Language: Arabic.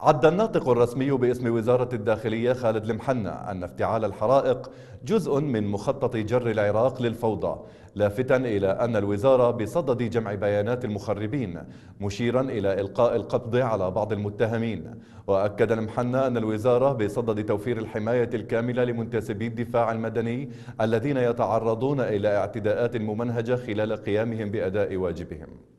عد الناطق الرسمي باسم وزارة الداخلية خالد المحنة أن افتعال الحرائق جزء من مخطط جر العراق للفوضى لافتا إلى أن الوزارة بصدد جمع بيانات المخربين مشيرا إلى إلقاء القبض على بعض المتهمين وأكد المحنة أن الوزارة بصدد توفير الحماية الكاملة لمنتسبي الدفاع المدني الذين يتعرضون إلى اعتداءات ممنهجة خلال قيامهم بأداء واجبهم